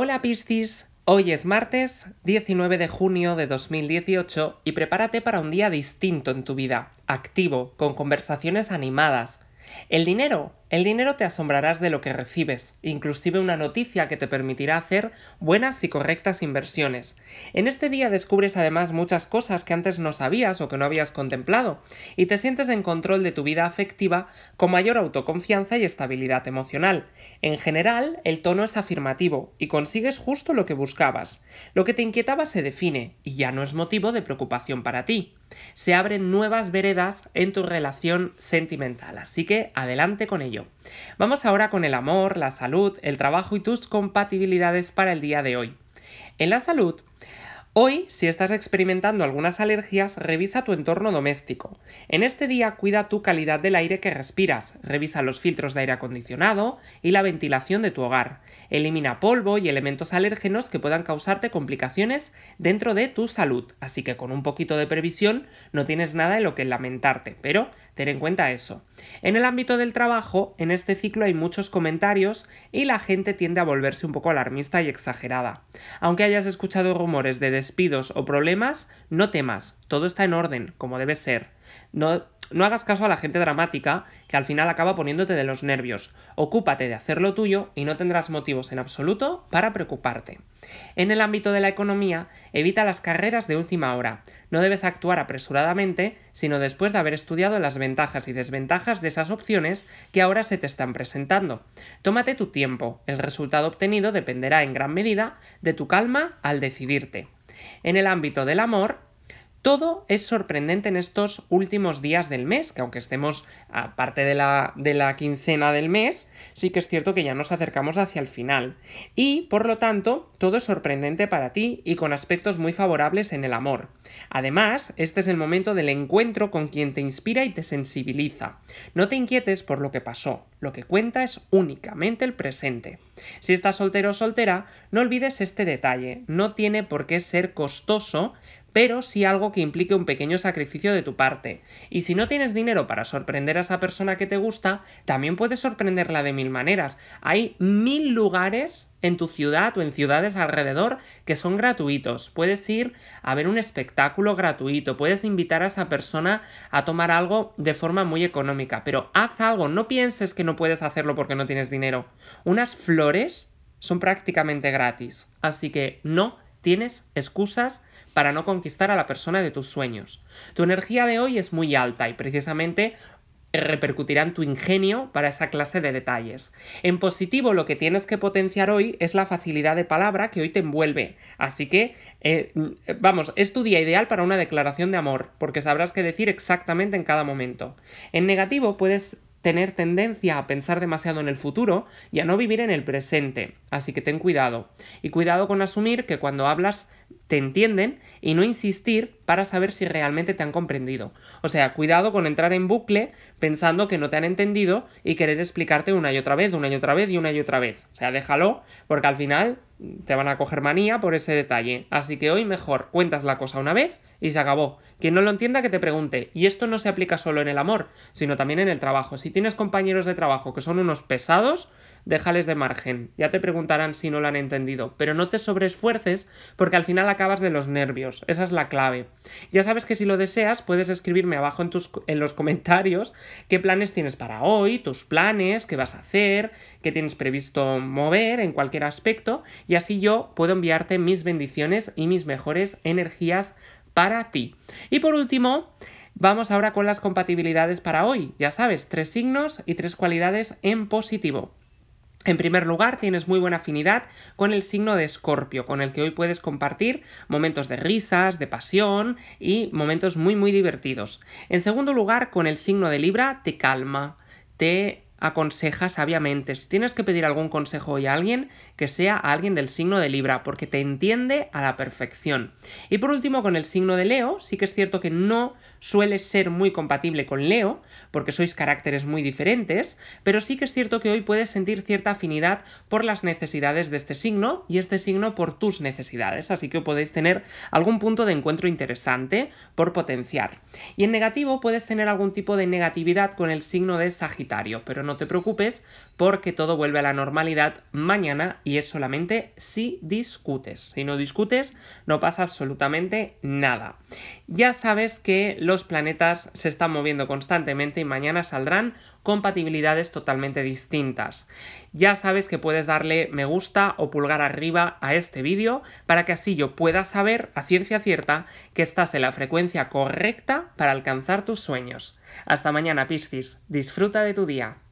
Hola Piscis, hoy es martes 19 de junio de 2018 y prepárate para un día distinto en tu vida, activo, con conversaciones animadas, el dinero. El dinero te asombrarás de lo que recibes, inclusive una noticia que te permitirá hacer buenas y correctas inversiones. En este día descubres además muchas cosas que antes no sabías o que no habías contemplado, y te sientes en control de tu vida afectiva con mayor autoconfianza y estabilidad emocional. En general, el tono es afirmativo y consigues justo lo que buscabas. Lo que te inquietaba se define y ya no es motivo de preocupación para ti se abren nuevas veredas en tu relación sentimental, así que adelante con ello. Vamos ahora con el amor, la salud, el trabajo y tus compatibilidades para el día de hoy. En la salud, Hoy, si estás experimentando algunas alergias, revisa tu entorno doméstico. En este día cuida tu calidad del aire que respiras, revisa los filtros de aire acondicionado y la ventilación de tu hogar. Elimina polvo y elementos alérgenos que puedan causarte complicaciones dentro de tu salud, así que con un poquito de previsión no tienes nada de lo que lamentarte, pero ten en cuenta eso. En el ámbito del trabajo, en este ciclo hay muchos comentarios y la gente tiende a volverse un poco alarmista y exagerada. Aunque hayas escuchado rumores de despidos o problemas, no temas, todo está en orden, como debe ser. No, no hagas caso a la gente dramática, que al final acaba poniéndote de los nervios. Ocúpate de hacer lo tuyo y no tendrás motivos en absoluto para preocuparte. En el ámbito de la economía, evita las carreras de última hora. No debes actuar apresuradamente, sino después de haber estudiado las ventajas y desventajas de esas opciones que ahora se te están presentando. Tómate tu tiempo. El resultado obtenido dependerá en gran medida de tu calma al decidirte. En el ámbito del amor, todo es sorprendente en estos últimos días del mes, que aunque estemos aparte de la, de la quincena del mes, sí que es cierto que ya nos acercamos hacia el final. Y, por lo tanto, todo es sorprendente para ti y con aspectos muy favorables en el amor. Además, este es el momento del encuentro con quien te inspira y te sensibiliza. No te inquietes por lo que pasó, lo que cuenta es únicamente el presente. Si estás soltero o soltera, no olvides este detalle, no tiene por qué ser costoso pero sí algo que implique un pequeño sacrificio de tu parte. Y si no tienes dinero para sorprender a esa persona que te gusta, también puedes sorprenderla de mil maneras. Hay mil lugares en tu ciudad o en ciudades alrededor que son gratuitos. Puedes ir a ver un espectáculo gratuito, puedes invitar a esa persona a tomar algo de forma muy económica, pero haz algo, no pienses que no puedes hacerlo porque no tienes dinero. Unas flores son prácticamente gratis, así que no tienes excusas para no conquistar a la persona de tus sueños. Tu energía de hoy es muy alta y precisamente repercutirán tu ingenio para esa clase de detalles. En positivo, lo que tienes que potenciar hoy es la facilidad de palabra que hoy te envuelve. Así que, eh, mm, vamos, es tu día ideal para una declaración de amor, porque sabrás qué decir exactamente en cada momento. En negativo, puedes tener tendencia a pensar demasiado en el futuro y a no vivir en el presente. Así que ten cuidado. Y cuidado con asumir que cuando hablas te entienden y no insistir para saber si realmente te han comprendido. O sea, cuidado con entrar en bucle pensando que no te han entendido y querer explicarte una y otra vez, una y otra vez y una y otra vez. O sea, déjalo, porque al final te van a coger manía por ese detalle. Así que hoy mejor cuentas la cosa una vez y se acabó. Quien no lo entienda que te pregunte. Y esto no se aplica solo en el amor, sino también en el trabajo. Si tienes compañeros de trabajo que son unos pesados, déjales de margen. Ya te preguntarán si no lo han entendido. Pero no te sobreesfuerces porque al final acabas de los nervios. Esa es la clave. Ya sabes que si lo deseas puedes escribirme abajo en, tus, en los comentarios qué planes tienes para hoy, tus planes, qué vas a hacer, qué tienes previsto mover en cualquier aspecto y así yo puedo enviarte mis bendiciones y mis mejores energías para ti. Y por último, Vamos ahora con las compatibilidades para hoy. Ya sabes, tres signos y tres cualidades en positivo. En primer lugar, tienes muy buena afinidad con el signo de Escorpio, con el que hoy puedes compartir momentos de risas, de pasión y momentos muy muy divertidos. En segundo lugar, con el signo de Libra te calma, te aconseja sabiamente. Si tienes que pedir algún consejo hoy a alguien, que sea a alguien del signo de Libra, porque te entiende a la perfección. Y por último, con el signo de Leo, sí que es cierto que no suele ser muy compatible con Leo, porque sois caracteres muy diferentes, pero sí que es cierto que hoy puedes sentir cierta afinidad por las necesidades de este signo y este signo por tus necesidades, así que podéis tener algún punto de encuentro interesante por potenciar. Y en negativo puedes tener algún tipo de negatividad con el signo de Sagitario, pero no no te preocupes porque todo vuelve a la normalidad mañana y es solamente si discutes. Si no discutes, no pasa absolutamente nada. Ya sabes que los planetas se están moviendo constantemente y mañana saldrán compatibilidades totalmente distintas. Ya sabes que puedes darle me gusta o pulgar arriba a este vídeo para que así yo pueda saber a ciencia cierta que estás en la frecuencia correcta para alcanzar tus sueños. Hasta mañana, Piscis. Disfruta de tu día.